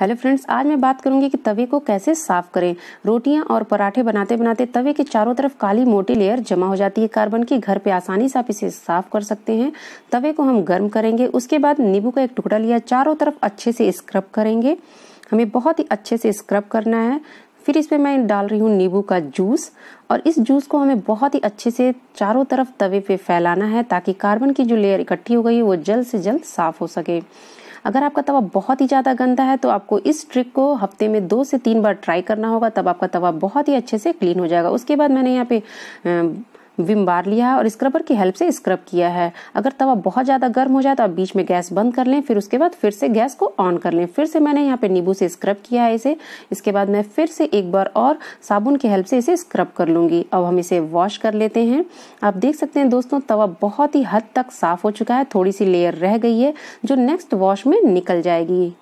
hello friends आज मैं बात करूंगी कि तवे को कैसे साफ करें रोटियां और पराठे बनाते बनाते तवे के चारों तरफ काली मोटी लेयर जमा हो जाती है कार्बन की घर पे आसानी से आप इसे साफ कर सकते हैं तवे को हम गर्म करेंगे उसके बाद नींबू का एक टुकड़ा लिया चारों तरफ अच्छे से स्क्रब करेंगे हमें बहुत ही अच्छे से स्क्रब करना है फिर इसमें मैं डाल रही हूँ नींबू का जूस और इस जूस को हमें बहुत ही अच्छे से चारों तरफ तवे पे फैलाना है ताकि कार्बन की जो लेयर इकट्ठी हो गई है वो जल्द से जल्द साफ हो सके अगर आपका तवा बहुत ही ज़्यादा गंदा है तो आपको इस ट्रिक को हफ्ते में दो से तीन बार ट्राई करना होगा तब आपका तवा बहुत ही अच्छे से क्लीन हो जाएगा उसके बाद मैंने यहाँ पे विम बार लिया है और स्क्रबर की हेल्प से स्क्रब किया है अगर तवा बहुत ज़्यादा गर्म हो जाए तो आप बीच में गैस बंद कर लें फिर उसके बाद फिर से गैस को ऑन कर लें फिर से मैंने यहाँ पे नींबू से स्क्रब किया है इसे इसके बाद मैं फिर से एक बार और साबुन की हेल्प से इसे स्क्रब कर लूंगी अब हम इसे वॉश कर लेते हैं आप देख सकते हैं दोस्तों तवा बहुत ही हद तक साफ़ हो चुका है थोड़ी सी लेयर रह गई है जो नेक्स्ट वॉश में निकल जाएगी